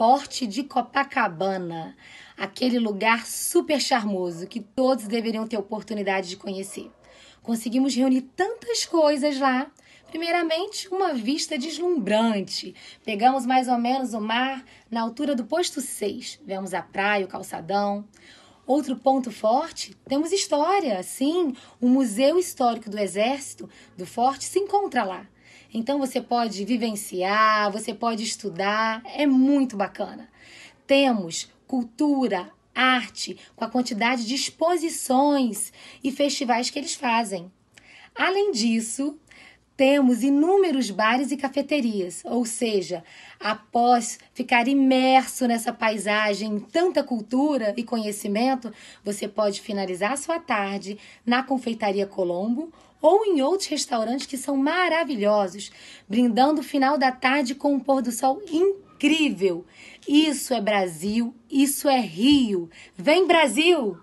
Forte de Copacabana, aquele lugar super charmoso que todos deveriam ter oportunidade de conhecer. Conseguimos reunir tantas coisas lá. Primeiramente, uma vista deslumbrante. Pegamos mais ou menos o mar na altura do posto 6. Vemos a praia, o calçadão. Outro ponto forte, temos história, sim. O Museu Histórico do Exército do Forte se encontra lá. Então você pode vivenciar, você pode estudar, é muito bacana. Temos cultura, arte, com a quantidade de exposições e festivais que eles fazem. Além disso, temos inúmeros bares e cafeterias, ou seja, após ficar imerso nessa paisagem, tanta cultura e conhecimento, você pode finalizar sua tarde na Confeitaria Colombo ou em outros restaurantes que são maravilhosos, brindando o final da tarde com um pôr do sol incrível. Isso é Brasil, isso é Rio. Vem Brasil!